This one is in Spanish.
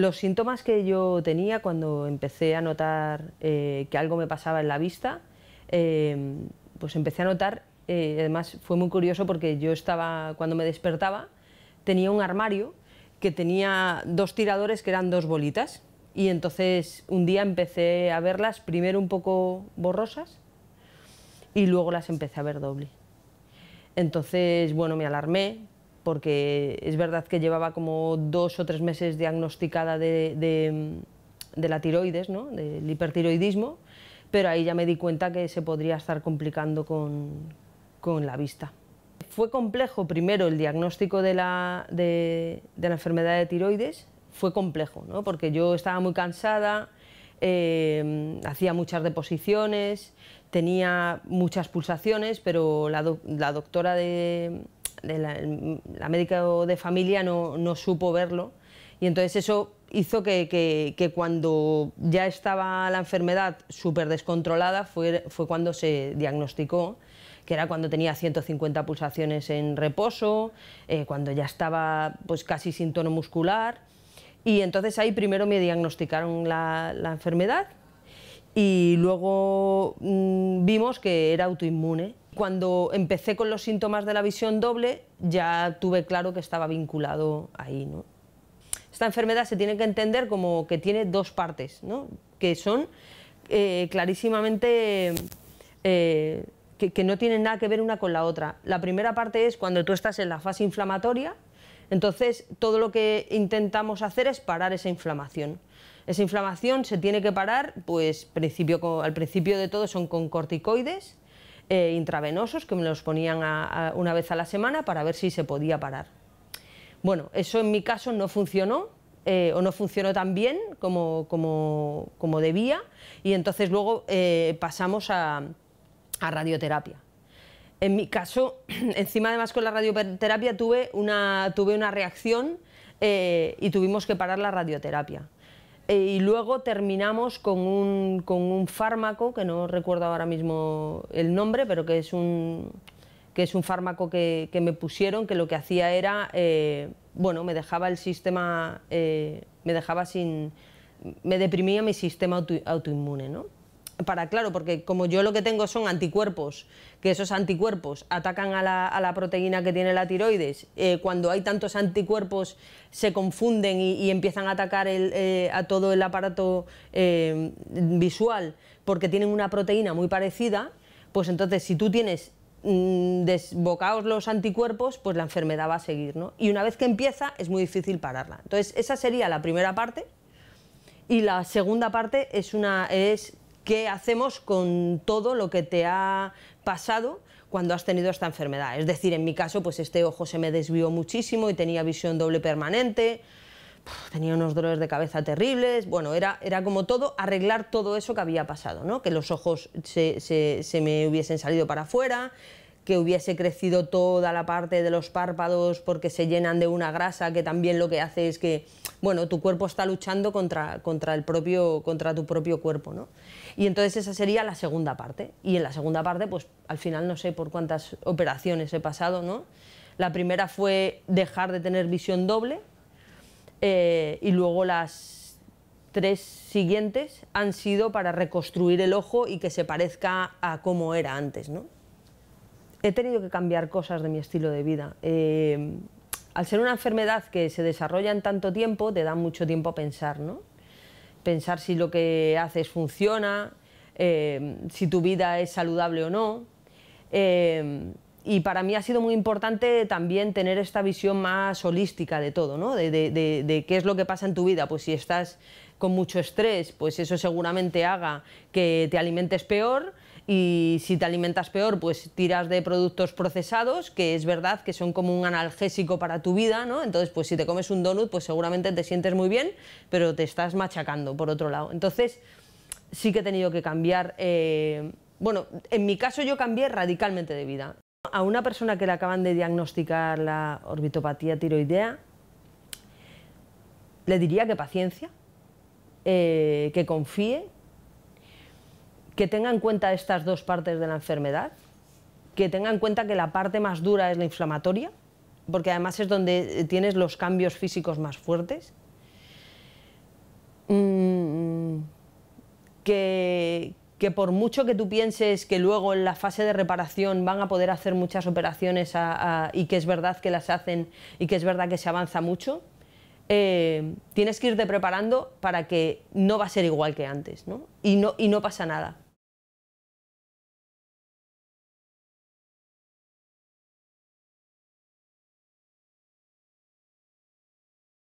Los síntomas que yo tenía cuando empecé a notar eh, que algo me pasaba en la vista, eh, pues empecé a notar, eh, además fue muy curioso porque yo estaba, cuando me despertaba, tenía un armario que tenía dos tiradores que eran dos bolitas y entonces un día empecé a verlas primero un poco borrosas y luego las empecé a ver doble. Entonces, bueno, me alarmé porque es verdad que llevaba como dos o tres meses diagnosticada de, la tiroides, del hipertiroidismo, pero ahí ya me di cuenta que se podría estar complicando con, la vista. Fue complejo primero el diagnóstico de la, enfermedad de tiroides, fue complejo, porque yo estaba muy cansada, eh, hacía muchas deposiciones, tenía muchas pulsaciones, pero la doctora de la, médica de familia no, no, supo verlo y entonces eso hizo que, que, cuando ya estaba la enfermedad súper descontrolada fue, fue cuando se diagnosticó que era cuando tenía 150 pulsaciones en reposo, eh, cuando ya estaba pues, casi sin tono muscular. Y entonces ahí primero me diagnosticaron la, la enfermedad y luego mm, vimos que era autoinmune cuando empecé con los síntomas de la visión doble, ya tuve claro que estaba vinculado ahí. Esta enfermedad se tiene que entender como que tiene dos partes, que son eh, clarísimamente... Eh, que, no tienen nada que ver una con la otra. La primera parte es cuando tú estás en la fase inflamatoria, entonces todo lo que intentamos hacer es parar esa inflamación. Esa inflamación se tiene que parar, pues al principio de todo son con corticoides, eh, intravenosos que me los ponían una vez a la semana para ver si se podía parar. Bueno, eso en mi caso no funcionó, eh, o no funcionó tan bien como, debía y entonces luego eh, pasamos a, radioterapia. En mi caso, encima además con la radioterapia tuve una, tuve una reacción y tuvimos que parar la radioterapia. Eh, y luego terminamos con un, con un fármaco, que no recuerdo ahora mismo el nombre, pero que es un, que es un fármaco que, me pusieron, que lo que hacía era, eh, bueno, me dejaba el sistema, eh, me dejaba sin, me deprimía mi sistema autoinmune, ¿no? para, claro, porque como yo lo que tengo son anticuerpos, que esos anticuerpos atacan a la, proteína que tiene la tiroides, eh, cuando hay tantos anticuerpos se confunden y, empiezan a atacar eh, a todo el aparato eh, visual, porque tienen una proteína muy parecida, pues entonces si tú tienes mm, desbocados los anticuerpos, pues la enfermedad va a seguir, ¿no? Y una vez que empieza es muy difícil pararla. Entonces esa sería la primera parte. Y la segunda parte es, una, es qué hacemos con todo lo que te ha pasado cuando has tenido esta enfermedad. Es decir, en mi caso, pues este ojo se me desvió muchísimo y tenía visión doble permanente, tenía unos dolores de cabeza terribles, bueno, era, era como todo arreglar todo eso que había pasado, ¿no? que los ojos se, se, se me hubiesen salido para afuera, que hubiese crecido toda la parte de los párpados porque se llenan de una grasa que también lo que hace es que, bueno, tu cuerpo está luchando contra, contra, el propio, contra tu propio cuerpo, ¿no? Y entonces esa sería la segunda parte. Y en la segunda parte, pues al final no sé por cuántas operaciones he pasado, ¿no? La primera fue dejar de tener visión doble eh, y luego las tres siguientes han sido para reconstruir el ojo y que se parezca a como era antes, ¿no? he tenido que cambiar cosas de mi estilo de vida. Eh, al ser una enfermedad que se desarrolla en tanto tiempo, te da mucho tiempo a pensar, ¿no? Pensar si lo que haces funciona, eh, si tu vida es saludable o no. Eh, y para mí ha sido muy importante también tener esta visión más holística de todo, ¿no? de, qué es lo que pasa en tu vida. Pues si estás con mucho estrés, pues eso seguramente haga que te alimentes peor y si te alimentas peor, pues tiras de productos procesados, que es verdad que son como un analgésico para tu vida, ¿no? Entonces, pues si te comes un donut, pues seguramente te sientes muy bien, pero te estás machacando por otro lado. Entonces, sí que he tenido que cambiar, eh, bueno, en mi caso yo cambié radicalmente de vida. A una persona que le acaban de diagnosticar la orbitopatía tiroidea, le diría que paciencia, eh, que confíe que tenga en cuenta estas dos partes de la enfermedad, que tenga en cuenta que la parte más dura es la inflamatoria, porque además es donde eh, tienes los cambios físicos más fuertes, mm, que, por mucho que tú pienses que luego en la fase de reparación van a poder hacer muchas operaciones y que es verdad que las hacen y que es verdad que se avanza mucho, eh, tienes que irte preparando para que no va a ser igual que antes, ¿no? Y no, y no pasa nada.